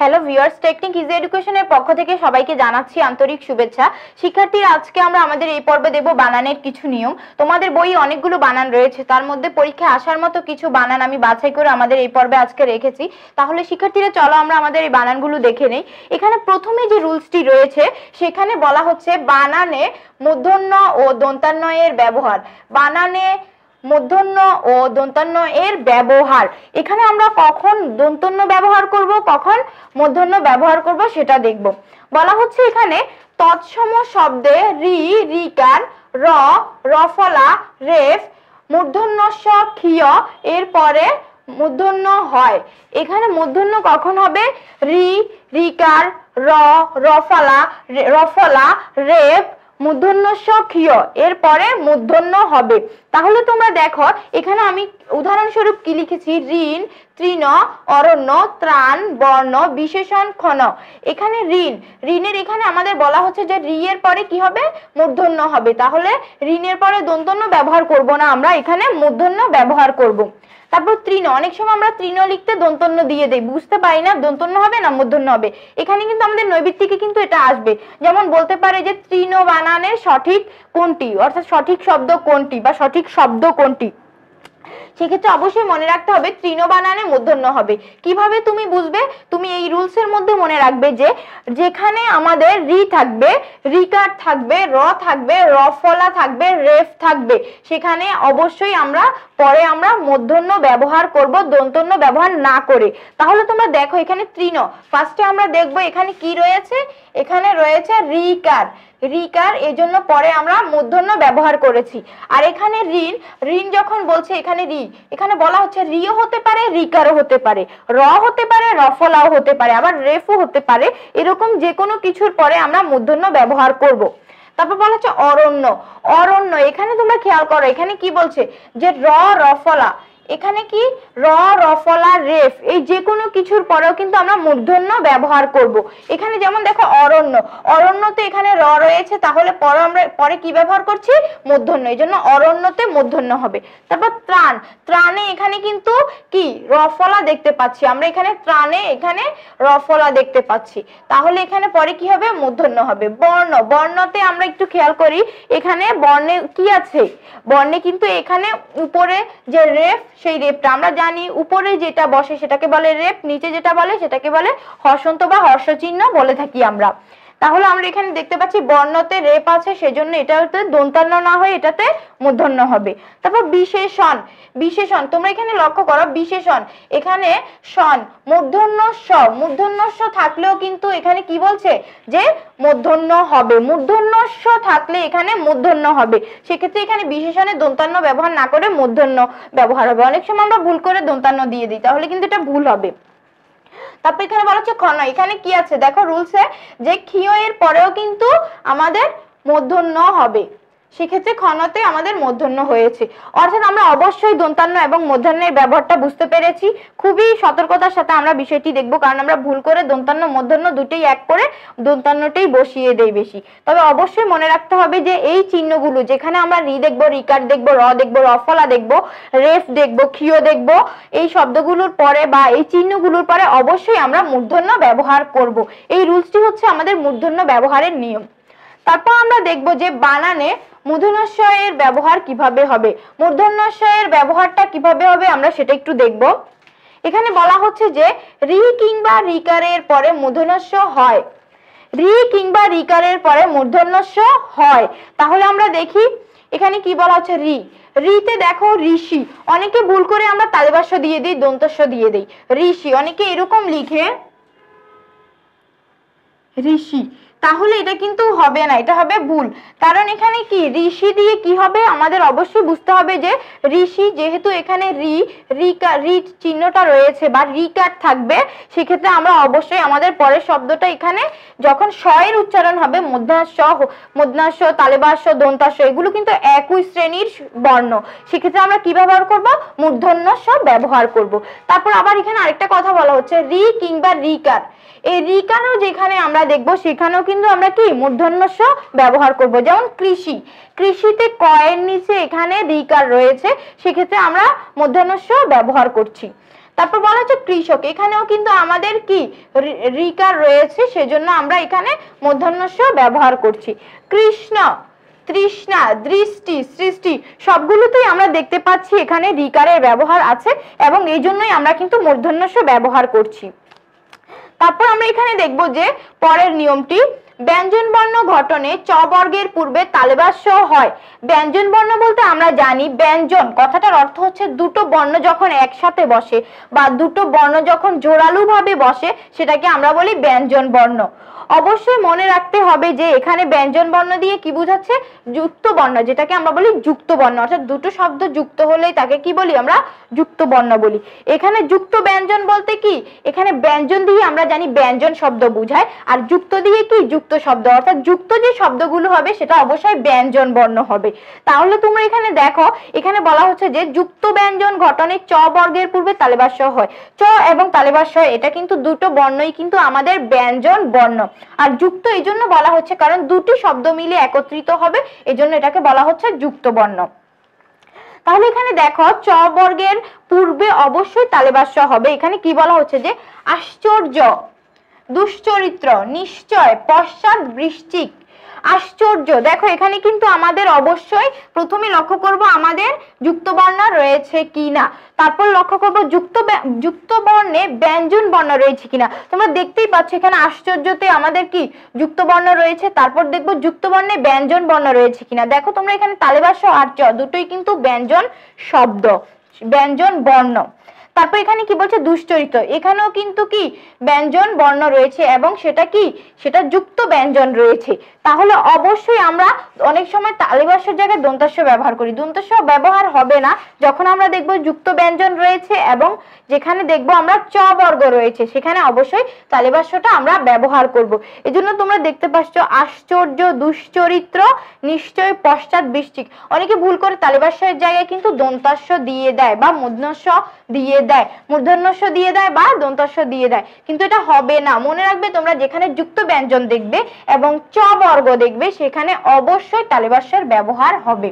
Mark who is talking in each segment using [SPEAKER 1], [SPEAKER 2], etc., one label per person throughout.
[SPEAKER 1] Hello viewers technique easy এডুকেশনের পক্ষ থেকে সবাইকে জানাচ্ছি আন্তরিক শুভেচ্ছা শিক্ষার্থীরা আজকে আমরা আমাদের এই পর্বে দেব বানানের কিছু নিয়ম তোমাদের বই অনেকগুলো বানান রয়েছে তার মধ্যে পরীক্ষায় আসার মতো কিছু বানান আমি বাছাই করে আমাদের এই পর্বে আজকে রেখেছি তাহলে শিক্ষার্থীরা চলো আমরা আমাদের এই বানানগুলো দেখে নেই এখানে প্রথমে যে রুলসটি রয়েছে সেখানে বলা হচ্ছে বানানে মূর্ধন্য ও দন্তান্নয়ের ব্যবহার বানানে মূর্ধন্য ও দন্তান্ন এর ব্যবহার এখানে আমরা কখন দন্তন্য ব্যবহার করব কখন মূর্ধন্য ব্যবহার করব সেটা দেখব বলা হচ্ছে এখানে তৎসম শব্দে রি রিকার র রফলা রেফ মূর্ধন্য স এর পরে মূর্ধন্য হয় এখানে মূর্ধন্য কখন হবে রি রিকার র রফলা রফলা রেপ মূর্ধন্য ক্ষীয় এর পরে মূর্ধন্য হবে তাহলে তোমরা দেখো এখানে আমি উদাহরণস্বরূপ কি লিখেছি ঋণ তৃণ অরণ্য ত্রাণ বর্ণ বিশেষণ ক্ষণ এখানে ঋণ ঋণের এখানে আমাদের বলা হচ্ছে যে ঋ পরে কি হবে মূর্ধন্য হবে তাহলে ঋণের পরে দন্তন্য ব্যবহার করব না আমরা এখানে মূর্ধন্য ব্যবহার করব তারপর তৃণ অনেক সময় আমরা তৃণ লিখতে দন্তন্য দিয়ে দেই বুঝতে পারি না দন্তন্য হবে না মূর্ধন্য হবে এখানে কিন্তু আমাদের নৈবিত্তিকে কিন্তু এটা আসবে যেমন বলতে পারে যে তৃণ বানানের সঠিক কোনটি অর্থাৎ সঠিক শব্দ কোনটি বা সঠিক শব্দ কোনটি সেক্ষেত্রে অবশ্যই মনে রাখতে হবে তৃণ বানানে মূর্ধন্য হবে কিভাবে তুমি বুঝবে তুমি এই রুলসের মধ্যে মনে রাখবে যে যেখানে আমাদের রি থাকবে রিকার থাকবে র থাকবে রফলা থাকবে রেফ থাকবে সেখানে অবশ্যই আমরা পরে আমরা মূর্ধন্য ব্যবহার করব দন্তন্য ব্যবহার না করে তাহলে তোমরা দেখো এখানে তৃণ ফার্স্টে আমরা দেখব এখানে কি রয়েছে এখানে রয়েছে রিকার রিকার এজন্য পরে আমরা মূর্ধন্য ব্যবহার করেছি আর এখানে ঋণ ঋণ যখন বলছে এখানে রি এখানে বলা হচ্ছে রিও হতে পারে রিকারও হতে পারে র হতে পারে রফলাও হতে পারে আবার রেফও হতে পারে এরকম যে কোনো কিছুর পরে আমরা মূর্ধন্য ব্যবহার করব। তারপর বলা হচ্ছে অরণ্য অরণ্য এখানে তোমরা খেয়াল করো এখানে কি বলছে যে র রফলা এখানে কি র রফলা রেফ এই যে কোনো কিছুর পরেও কিন্তু আমরা মূর্ধন্য ব্যবহার করব। এখানে যেমন দেখো অরণ্য অরণ্যতে এখানে র রয়েছে তাহলে পর আমরা পরে কি ব্যবহার করছি মূর্ধন্য এই জন্য অরণ্যতে মূর্ধন্য হবে তারপর ত্রাণ ত্রাণে এখানে কিন্তু কি রফলা দেখতে পাচ্ছি আমরা এখানে ত্রাণে এখানে রফলা দেখতে পাচ্ছি তাহলে এখানে পরে কি হবে মূর্ধন্য হবে বর্ণ বর্ণতে আমরা একটু খেয়াল করি এখানে বর্ণে কি আছে বর্ণে কিন্তু এখানে উপরে যে রেফ সেই রেপটা আমরা জানি উপরে যেটা বসে সেটাকে বলে রেপ নিচে যেটা বলে সেটাকে বলে হর্ষন্ত বা হর্ষচিহ্ন বলে থাকি আমরা তাহলে আমরা এখানে দেখতে পাচ্ছি বর্ণতে রেপ আছে সেজন্য এটাতে দন্তান্ন না হয়ে এটাতে মূর্ধন্য হবে তারপর বিশেষণ বিশেষণ তোমরা এখানে লক্ষ্য করো বিশেষণ এখানে সন মূর্ধন্য স মূর্ধন্য স থাকলেও কিন্তু এখানে কি বলছে যে মূর্ধন্য হবে মূর্ধন্য স থাকলে এখানে মূর্ধন্য হবে সেক্ষেত্রে এখানে বিশেষণে দন্তান্ন ব্যবহার না করে মূর্ধন্য ব্যবহার হবে অনেক সময় আমরা ভুল করে দন্তান্ন দিয়ে দিই তাহলে কিন্তু এটা ভুল হবে তারপর এখানে বলা হচ্ছে ক্ষণ এখানে কি আছে দেখো রুলসে যে ক্ষীয় এর পরেও কিন্তু আমাদের মধ্যন্য হবে সেক্ষেত্রে ক্ষণতে আমাদের মধ্যাহ্ন হয়েছে অর্থাৎ আমরা অবশ্যই দন্তান্ন এবং মধ্যাহ্নের ব্যবহারটা বুঝতে পেরেছি খুবই সতর্কতার সাথে আমরা বিষয়টি দেখব কারণ আমরা ভুল করে দন্তান্ন মধ্যাহ্ন দুটোই এক করে দন্তান্নটাই বসিয়ে দেই বেশি তবে অবশ্যই মনে রাখতে হবে যে এই চিহ্নগুলো যেখানে আমরা রি দেখবো রিকার দেখবো র দেখবো রফলা দেখবো রেফ দেখবো ক্ষিয় দেখবো এই শব্দগুলোর পরে বা এই চিহ্নগুলোর পরে অবশ্যই আমরা মূর্ধন্য ব্যবহার করব। এই রুলসটি হচ্ছে আমাদের মূর্ধন্য ব্যবহারের নিয়ম তারপর আমরা দেখব যে বানানে মূর্ধন্যস্বয়ের ব্যবহার কিভাবে হবে মূর্ধন্যস্বয়ের ব্যবহারটা কিভাবে হবে আমরা সেটা একটু দেখব এখানে বলা হচ্ছে যে রি কিংবা রিকারের পরে মূর্ধন্যস্ব হয় রি কিংবা রিকারের পরে মূর্ধন্যস্ব হয় তাহলে আমরা দেখি এখানে কি বলা হচ্ছে রি রিতে দেখো ঋষি অনেকে ভুল করে আমরা তালেবাস্য দিয়ে দিই দন্তস্য দিয়ে দিই ঋষি অনেকে এরকম লিখে ঋষি তাহলে এটা কিন্তু হবে না এটা হবে ভুল কারণ এখানে কি ঋষি দিয়ে কি হবে আমাদের অবশ্যই বুঝতে হবে যে ঋষি যেহেতু এখানে রি রিকা রি চিহ্নটা রয়েছে বা রিকার থাকবে সেক্ষেত্রে আমরা অবশ্যই আমাদের পরের শব্দটা এখানে যখন স্বয়ের উচ্চারণ হবে মধ্যাশ মধ্যাশ তালেবাস দন্তাস এগুলো কিন্তু একই শ্রেণীর বর্ণ সেক্ষেত্রে আমরা কি ব্যবহার করব মূর্ধন্য ব্যবহার করব তারপর আবার এখানে আরেকটা কথা বলা হচ্ছে রি কিংবা রিকার এই রিকারও যেখানে আমরা দেখবো সেখানেও কিন্তু আমরা কি মূর্ধন্যস্ব ব্যবহার করব যেমন কৃষি কৃষিতে কয়ের নিচে এখানে রিকার রয়েছে সেক্ষেত্রে আমরা মূর্ধন্যস্ব ব্যবহার করছি তারপর বলা হচ্ছে কৃষক এখানেও কিন্তু আমাদের কি রিকার রয়েছে সেজন্য আমরা এখানে মধ্যাহ্নস্ব ব্যবহার করছি কৃষ্ণ তৃষ্ণা দৃষ্টি সৃষ্টি সবগুলোতেই আমরা দেখতে পাচ্ছি এখানে রিকারের ব্যবহার আছে এবং এই জন্যই আমরা কিন্তু মূর্ধন্যস্ব ব্যবহার করছি তারপর আমরা এখানে দেখব যে পরের নিয়মটি ব্যঞ্জনবর্ণ ঘটনে চ বর্গের পূর্বে তালেবাস্য হয় ব্যঞ্জনবর্ণ বলতে আমরা জানি ব্যঞ্জন কথাটার অর্থ হচ্ছে দুটো বর্ণ যখন একসাথে বসে বা দুটো বর্ণ যখন ভাবে বসে সেটাকে আমরা বলি ব্যঞ্জন বর্ণ অবশ্যই মনে রাখতে হবে যে এখানে ব্যঞ্জন বর্ণ দিয়ে কি বোঝাচ্ছে যুক্ত বর্ণ যেটাকে আমরা বলি যুক্ত বর্ণ অর্থাৎ দুটো শব্দ যুক্ত হলেই তাকে কি বলি আমরা যুক্ত বর্ণ বলি এখানে যুক্ত ব্যঞ্জন বলতে কি এখানে ব্যঞ্জন দিয়ে আমরা জানি ব্যঞ্জন শব্দ বুঝায় আর যুক্ত দিয়ে কি যুক্ত শব্দ অর্থাৎ যুক্ত যে শব্দগুলো হবে সেটা অবশ্যই ব্যঞ্জন বর্ণ হবে তাহলে তোমরা এখানে দেখো এখানে বলা হচ্ছে যে যুক্ত ব্যঞ্জন ঘটনে চ বর্গের পূর্বে তালেবাস হয় চ এবং তালেবাস এটা কিন্তু দুটো বর্ণই কিন্তু আমাদের ব্যঞ্জন বর্ণ আর যুক্ত এই জন্য বলা হচ্ছে কারণ দুটি শব্দ মিলে একত্রিত হবে এজন্য এটাকে বলা হচ্ছে যুক্ত বর্ণ তাহলে এখানে দেখো চ বর্গের পূর্বে অবশ্যই তালেবাস হবে এখানে কি বলা হচ্ছে যে আশ্চর্য দুশ্চরিত্র নিশ্চয় পশ্চাৎ বৃষ্টিক আশ্চর্য দেখো এখানে কিন্তু আমাদের অবশ্যই প্রথমে লক্ষ্য করব আমাদের যুক্ত বর্ণ রয়েছে কিনা তারপর লক্ষ্য করব যুক্ত যুক্ত বর্ণে ব্যঞ্জন বর্ণ রয়েছে কিনা তোমরা দেখতেই পাচ্ছ এখানে আশ্চর্যতে আমাদের কি যুক্ত বর্ণ রয়েছে তারপর দেখব যুক্ত বর্ণে ব্যঞ্জন বর্ণ রয়েছে কিনা দেখো তোমরা এখানে তালেবাস আর চ দুটোই কিন্তু ব্যঞ্জন শব্দ ব্যঞ্জন বর্ণ তারপর এখানে কি বলছে দুশ্চরিত এখানেও কিন্তু কি ব্যঞ্জন বর্ণ রয়েছে এবং সেটা কি সেটা যুক্ত ব্যঞ্জন রয়েছে তাহলে অবশ্যই আমরা অনেক সময় তালিবাস্যর জায়গায় দন্তাস্য ব্যবহার করি দন্তাস্য ব্যবহার হবে না যখন আমরা দেখব যুক্ত ব্যঞ্জন রয়েছে এবং যেখানে দেখব আমরা চ বর্গ রয়েছে সেখানে অবশ্যই তালিবাস্যটা আমরা ব্যবহার করব জন্য তোমরা দেখতে পাচ্ছ আশ্চর্য দুশ্চরিত্র নিশ্চয় পশ্চাৎ বৃষ্টিক অনেকে ভুল করে তালিবাস্যের জায়গায় কিন্তু দন্তাস্য দিয়ে দেয় বা মধ্যস্য দিয়ে দেয় দেয় মূর্ধন্যস্ব দিয়ে দেয় বা দন্তস্ব দিয়ে দেয় কিন্তু এটা হবে না মনে রাখবে তোমরা যেখানে যুক্ত ব্যঞ্জন দেখবে এবং চ বর্গ দেখবে সেখানে অবশ্যই তালেবাসের ব্যবহার হবে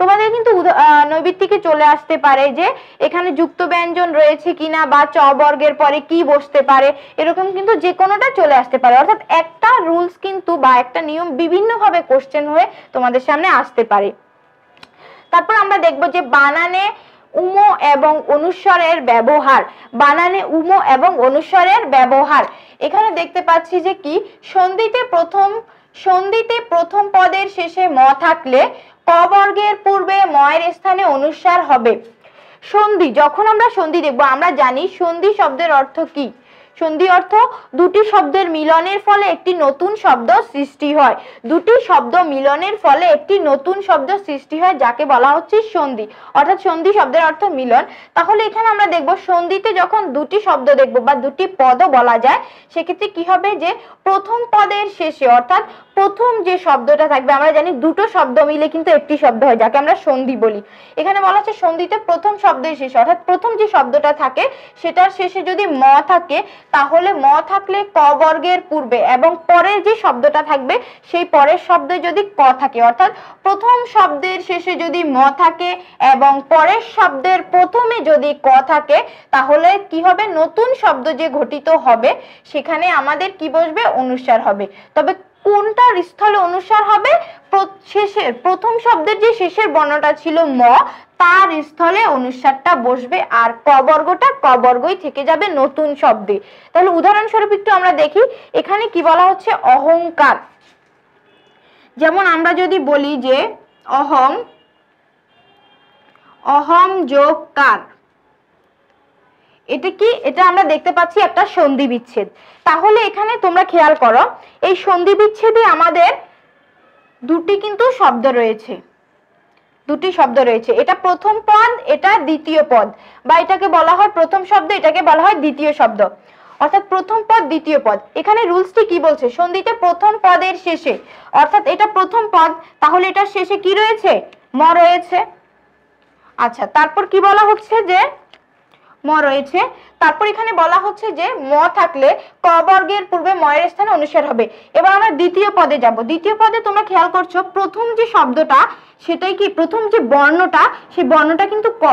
[SPEAKER 1] তোমাদের কিন্তু নৈবিত্তিকে চলে আসতে পারে যে এখানে যুক্ত ব্যঞ্জন রয়েছে কিনা বা চ বর্গের পরে কি বসতে পারে এরকম কিন্তু যে কোনোটা চলে আসতে পারে অর্থাৎ একটা রুলস কিন্তু বা একটা নিয়ম বিভিন্নভাবে কোশ্চেন হয়ে তোমাদের সামনে আসতে পারে তারপর আমরা দেখব যে বানানে উমো এবং অনুস্বরের ব্যবহার বানানে উমো এবং অনুস্বরের ব্যবহার এখানে দেখতে পাচ্ছি যে কি সন্ধিতে প্রথম সন্ধিতে প্রথম পদের শেষে ম থাকলে কবর্গের পূর্বে ময়ের স্থানে অনুস্বার হবে সন্ধি যখন আমরা সন্ধি দেখব আমরা জানি সন্ধি শব্দের অর্থ কি সন্ধি অর্থ দুটি শব্দের মিলনের ফলে একটি নতুন শব্দ সৃষ্টি হয় দুটি শব্দ মিলনের ফলে একটি নতুন শব্দ সৃষ্টি হয় যাকে বলা হচ্ছে সন্ধি অর্থাৎ সন্ধি শব্দের অর্থ মিলন তাহলে এখানে আমরা দেখব সন্ধিতে যখন দুটি শব্দ দেখব বা দুটি পদও বলা যায় সেক্ষেত্রে কি হবে যে প্রথম পদের শেষে অর্থাৎ প্রথম যে শব্দটা থাকবে আমরা জানি দুটো শব্দ মিলে কিন্তু একটি শব্দ হয় যাকে আমরা সন্ধি বলি এখানে বলা হচ্ছে সন্ধিতে প্রথম শব্দের শেষে অর্থাৎ প্রথম যে শব্দটা থাকে সেটার শেষে যদি ম থাকে তাহলে ম থাকলে ক বর্গের পূর্বে এবং পরের যে শব্দটা থাকবে সেই পরের শব্দে যদি ক থাকে অর্থাৎ প্রথম শব্দের শেষে যদি ম থাকে এবং পরের শব্দের প্রথমে যদি ক থাকে তাহলে কি হবে নতুন শব্দ যে ঘটিত হবে সেখানে আমাদের কি বসবে অনুসার হবে তবে কোনটার স্থলে অনুসার হবে শেষের প্রথম শব্দের যে শেষের বর্ণটা ছিল ম তার স্থলে অনুসারটা বসবে আর কবর্গটা কবর্গই থেকে যাবে নতুন শব্দে তাহলে উদাহরণস্বরূপ একটু আমরা দেখি এখানে কি বলা হচ্ছে অহংকার যেমন আমরা যদি বলি যে অহং অহম যোগ কার এটা কি এটা আমরা দেখতে পাচ্ছি একটা সন্ধি বিচ্ছেদ তাহলে এখানে তোমরা খেয়াল করো এই সন্ধি বিচ্ছেদে আমাদের দুটি কিন্তু শব্দ রয়েছে দুটি শব্দ রয়েছে এটা প্রথম পদ এটা দ্বিতীয় পদ বা এটাকে বলা হয় প্রথম শব্দ এটাকে বলা হয় দ্বিতীয় শব্দ অর্থাৎ প্রথম পদ দ্বিতীয় পদ এখানে রুলসটি কি বলছে সন্ধিতে প্রথম পদের শেষে অর্থাৎ এটা প্রথম পদ তাহলে এটার শেষে কি রয়েছে ম রয়েছে আচ্ছা তারপর কি বলা হচ্ছে যে ম রয়েছে তারপর এখানে বলা হচ্ছে যে ম থাকলে ক বর্গের পূর্বে ময়ের স্থানে অনুসার হবে এবার আমরা দ্বিতীয় পদে যাব দ্বিতীয় পদে তোমরা খেয়াল করছো প্রথম যে শব্দটা সেটাই কি প্রথম যে বর্ণটা সেই বর্ণটা কিন্তু ক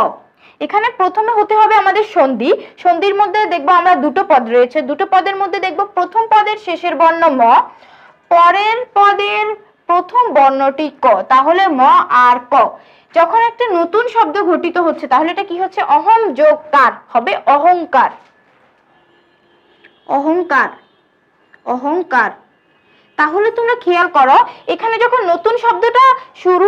[SPEAKER 1] এখানে প্রথমে হতে হবে আমাদের সন্ধি সন্ধির মধ্যে দেখবো আমরা দুটো পদ রয়েছে দুটো পদের মধ্যে দেখব প্রথম পদের শেষের বর্ণ ম বর্ণটি ক তাহলে ম আর ক যখন একটা নতুন শব্দ ঘটিত হচ্ছে তাহলে এটা কি হচ্ছে অহং যোগ কার হবে অহংকার অহংকার অহংকার তাহলে তোমরা খেয়াল করো এখানে যখন নতুন শব্দটা শুরু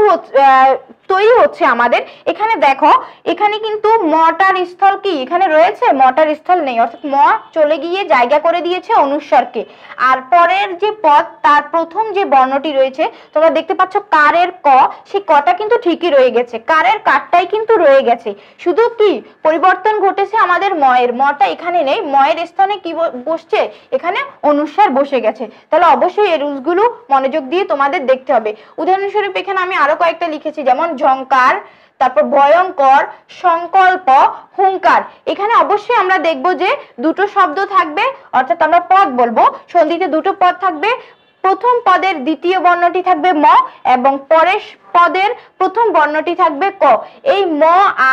[SPEAKER 1] তৈরি হচ্ছে আমাদের এখানে দেখো এখানে কিন্তু মটার স্থল কি এখানে রয়েছে মটার স্থল নেই অর্থাৎ ম চলে গিয়ে জায়গা করে দিয়েছে অনুস্বরকে আর পরের যে পদ তার প্রথম যে বর্ণটি রয়েছে তোমরা দেখতে পাচ্ছ কারের ক সেই কটা কিন্তু ঠিকই রয়ে গেছে কারের কারটাই কিন্তু রয়ে গেছে শুধু কি পরিবর্তন ঘটেছে আমাদের ময়ের মটা এখানে নেই ময়ের স্থানে কি বসছে এখানে অনুস্বার বসে গেছে তাহলে অবশ্যই এর রুলসগুলো মনোযোগ দিয়ে তোমাদের দেখতে হবে উদাহরণস্বরূপ এখানে আমি আরো কয়েকটা লিখেছি যেমন ঝঙ্কার তারপর ভয়ঙ্কর সংকল্প হুঙ্কার এখানে অবশ্যই আমরা দেখব যে দুটো শব্দ থাকবে অর্থাৎ আমরা পদ বলবো সন্ধিতে দুটো পদ থাকবে প্রথম পদের দ্বিতীয় বর্ণটি থাকবে ম এবং পরের পদের প্রথম বর্ণটি থাকবে ক এই ম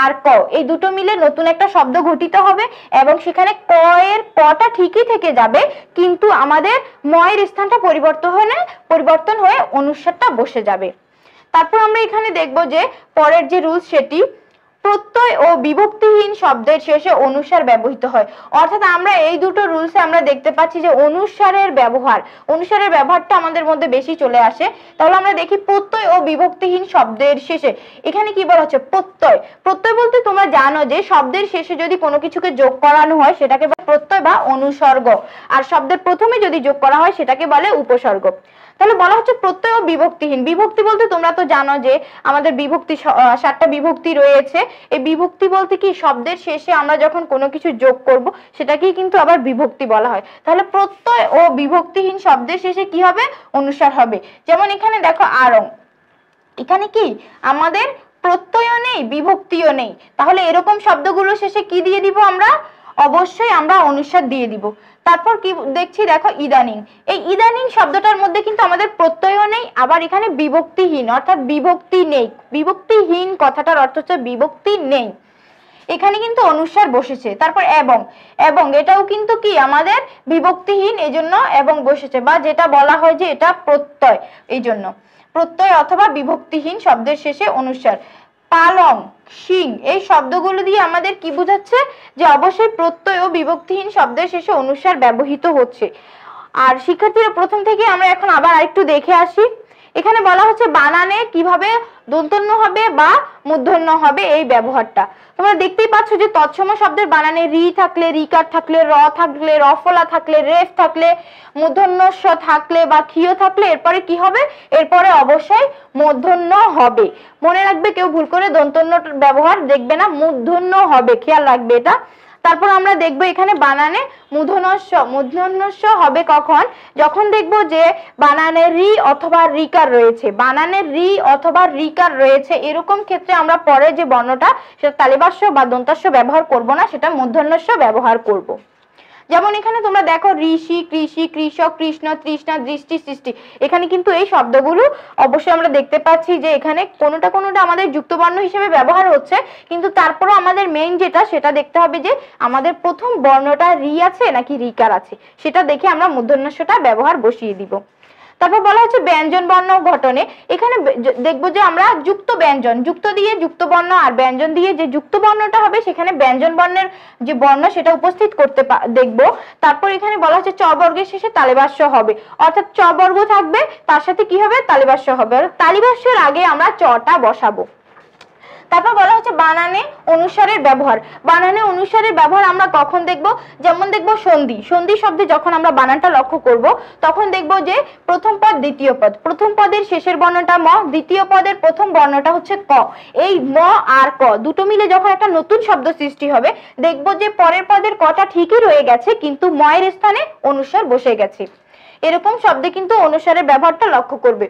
[SPEAKER 1] আর ক এই দুটো মিলে নতুন একটা শব্দ গঠিত হবে এবং সেখানে ক এর কটা ঠিকই থেকে যাবে কিন্তু আমাদের ম এর স্থানটা পরিবর্তন হয়ে পরিবর্তন হয়ে অনুসারটা বসে যাবে তারপর আমরা এখানে দেখব যে পরের যে রুলস সেটি প্রত্যয় ও বিভক্তিহীন শব্দের শেষে অনুসার ব্যবহৃত হয় অর্থাৎ আমরা এই দুটো রুলসে আমরা দেখতে পাচ্ছি যে অনুসারের ব্যবহার অনুসারের ব্যবহারটা আমাদের মধ্যে বেশি চলে আসে তাহলে আমরা দেখি প্রত্যয় ও বিভক্তিহীন শব্দের শেষে এখানে কি বলা হচ্ছে প্রত্যয় প্রত্যয় বলতে তোমরা জানো যে শব্দের শেষে যদি কোনো কিছুকে যোগ করানো হয় সেটাকে প্রত্যয় বা অনুসর্গ আর শব্দের প্রথমে যদি যোগ করা হয় সেটাকে বলে উপসর্গ তাহলে বলা হচ্ছে প্রত্যয় ও বিভক্তিহীন বিভক্তি বলতে তোমরা তো জানো যে আমাদের বিভক্তি সাতটা বিভক্তি রয়েছে এই বিভক্তি বলতে কি শব্দের শেষে আমরা যখন কোনো কিছু যোগ করব সেটাকেই কিন্তু আবার বিভক্তি বলা হয় তাহলে প্রত্যয় ও বিভক্তিহীন শব্দের শেষে কি হবে অনুসার হবে যেমন এখানে দেখো আরং এখানে কি আমাদের প্রত্যয় নেই বিভক্তিও নেই তাহলে এরকম শব্দগুলো শেষে কি দিয়ে দিব আমরা অবশ্যই আমরা অনুসার দিয়ে দিব তারপর কি দেখছি দেখো ইদানিং এই ইদানিং শব্দটার মধ্যে কিন্তু আমাদের প্রত্যয় নেই আবার এখানে বিভক্তিহীন অর্থাৎ বিভক্তি নেই বিভক্তিহীন কথাটার অর্থ হচ্ছে বিভক্তি নেই এখানে কিন্তু অনুসার বসেছে তারপর এবং এবং এটাও কিন্তু কি আমাদের বিভক্তিহীন এই জন্য এবং বসেছে বা যেটা বলা হয় যে এটা প্রত্যয় এই জন্য প্রত্যয় অথবা বিভক্তিহীন শব্দের শেষে অনুসার পালং শিং এই শব্দগুলো দিয়ে আমাদের কি বোঝাচ্ছে যে অবশ্যই প্রত্যয় ও বিভক্তিহীন শব্দের শেষে অনুসার ব্যবহৃত হচ্ছে আর শিক্ষার্থীরা প্রথম থেকে আমরা এখন আবার আরেকটু দেখে আসি এখানে বলা হচ্ছে বানানে কিভাবে দন্তন্য হবে বা মূর্ধন্য হবে এই ব্যবহারটা তোমরা দেখতেই পাচ্ছ যে তৎসম শব্দের বানানে রি থাকলে রিকার থাকলে র থাকলে রফলা থাকলে রেফ থাকলে মূর্ধন্যস্ব থাকলে বা ক্ষীয় থাকলে এরপরে কি হবে এরপরে অবশ্যই মূর্ধন্য হবে মনে রাখবে কেউ ভুল করে দন্তন্য ব্যবহার দেখবে না মূর্ধন্য হবে খেয়াল রাখবে এটা তারপর আমরা দেখব এখানে বানানে মূধনস্য মূধনস্য হবে কখন যখন দেখব যে বানানে রি অথবা রিকার রয়েছে বানানে রি অথবা রিকার রয়েছে এরকম ক্ষেত্রে আমরা পরে যে বর্ণটা সেটা তালিবাস্য বা দন্তাস্য ব্যবহার করব না সেটা মূর্ধন্যস্য ব্যবহার করব যেমন এখানে তোমরা দেখো ঋষি কৃষি কৃষক কৃষ্ণ তৃষ্ণা দৃষ্টি সৃষ্টি এখানে কিন্তু এই শব্দগুলো অবশ্যই আমরা দেখতে পাচ্ছি যে এখানে কোনোটা কোনোটা আমাদের যুক্তবর্ণ হিসেবে ব্যবহার হচ্ছে কিন্তু তারপরও আমাদের মেইন যেটা সেটা দেখতে হবে যে আমাদের প্রথম বর্ণটা রি আছে নাকি রিকার আছে সেটা দেখে আমরা মূর্ধন্যাসটা ব্যবহার বসিয়ে দিব তারপর বলা হচ্ছে ব্যঞ্জন বর্ণ গঠনে এখানে দেখব যে আমরা যুক্ত ব্যঞ্জন যুক্ত দিয়ে যুক্ত বর্ণ আর ব্যঞ্জন দিয়ে যে যুক্ত বর্ণটা হবে সেখানে ব্যঞ্জন বর্ণের যে বর্ণ সেটা উপস্থিত করতে দেখব তারপর এখানে বলা হচ্ছে চ বর্গের শেষে তালেবাস্য হবে অর্থাৎ চ বর্গ থাকবে তার সাথে কি হবে তালেবাস্য হবে তালিবাস্যের আগে আমরা চটা বসাবো তারপর বলা হচ্ছে বানানে অনুসারের ব্যবহার বানানে অনুসারের ব্যবহার আমরা কখন দেখব যেমন দেখব সন্ধি সন্ধি শব্দে যখন আমরা বানানটা লক্ষ্য করব তখন দেখব যে প্রথম পদ দ্বিতীয় পদ প্রথম পদের শেষের বর্ণটা ম দ্বিতীয় পদের প্রথম বর্ণটা হচ্ছে ক এই ম আর ক দুটো মিলে যখন একটা নতুন শব্দ সৃষ্টি হবে দেখব যে পরের পদের কটা ঠিকই রয়ে গেছে কিন্তু ময়ের স্থানে অনুসার বসে গেছে এরকম শব্দে কিন্তু অনুসারের ব্যবহারটা লক্ষ্য করবে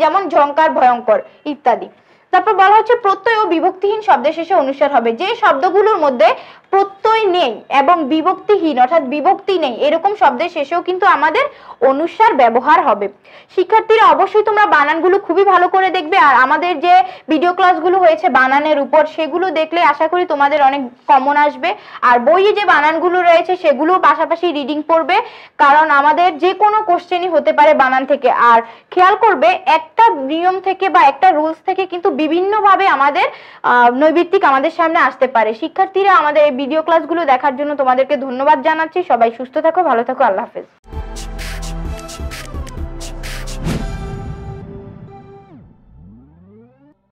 [SPEAKER 1] যেমন ঝঙ্কার ভয়ঙ্কর ইত্যাদি তারপর বলা হচ্ছে প্রত্যয় ও বিভক্তিহীন শব্দের শেষে অনুসার হবে যে শব্দগুলোর মধ্যে প্রত্যয় নেই এবং বিভক্তিহীন অর্থাৎ বিভক্তি নেই এরকম শব্দের শেষেও কিন্তু আমাদের অনুসার ব্যবহার হবে শিক্ষার্থীরা অবশ্যই তোমরা বানানগুলো খুবই ভালো করে দেখবে আর আমাদের যে ভিডিও ক্লাসগুলো হয়েছে বানানের উপর সেগুলো দেখলে আশা করি তোমাদের অনেক কমন আসবে আর বইয়ে যে বানানগুলো রয়েছে সেগুলো পাশাপাশি রিডিং পড়বে কারণ আমাদের যে কোনো কোশ্চেনই হতে পারে বানান থেকে আর খেয়াল করবে একটা নিয়ম থেকে বা একটা রুলস থেকে কিন্তু বিভিন্নভাবে আমাদের নৈবিত্তিক আমাদের সামনে আসতে পারে শিক্ষার্থীরা আমাদের এই ভিডিও ক্লাসগুলো দেখার জন্য তোমাদেরকে ধন্যবাদ জানাচ্ছি সবাই সুস্থ থাকো ভালো থাকো আল্লাহ হাফেজ